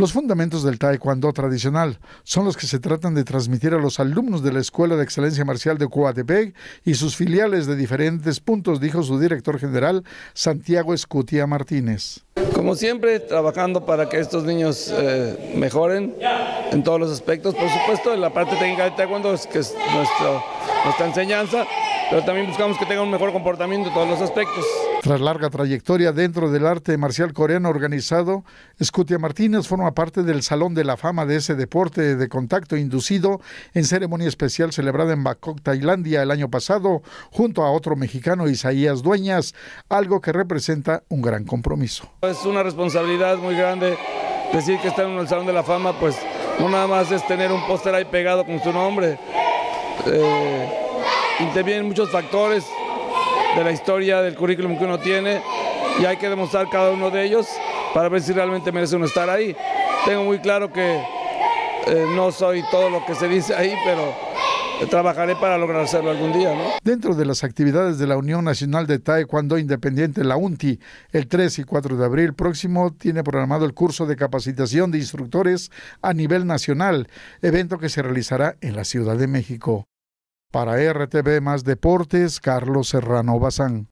Los fundamentos del taekwondo tradicional son los que se tratan de transmitir a los alumnos de la Escuela de Excelencia Marcial de Coatepec y sus filiales de diferentes puntos, dijo su director general Santiago Escutia Martínez. Como siempre, trabajando para que estos niños eh, mejoren en todos los aspectos, por supuesto, en la parte técnica de taekwondo, que es nuestra enseñanza, pero también buscamos que tengan un mejor comportamiento en todos los aspectos. Tras larga trayectoria dentro del arte marcial coreano organizado, Scutia Martínez forma parte del Salón de la Fama de ese deporte de contacto inducido en ceremonia especial celebrada en Bangkok, Tailandia, el año pasado, junto a otro mexicano, Isaías Dueñas, algo que representa un gran compromiso. Es una responsabilidad muy grande decir que está en el Salón de la Fama, pues no nada más es tener un póster ahí pegado con su nombre. Eh, intervienen muchos factores, de la historia, del currículum que uno tiene y hay que demostrar cada uno de ellos para ver si realmente merece uno estar ahí. Tengo muy claro que eh, no soy todo lo que se dice ahí, pero trabajaré para lograr hacerlo algún día. Dentro de las actividades de la Unión Nacional de Taekwondo Independiente, la UNTI, el 3 y 4 de abril próximo tiene programado el curso de capacitación de instructores a nivel nacional, evento que se realizará en la Ciudad de México. Para RTV Más Deportes, Carlos Serrano Bazán.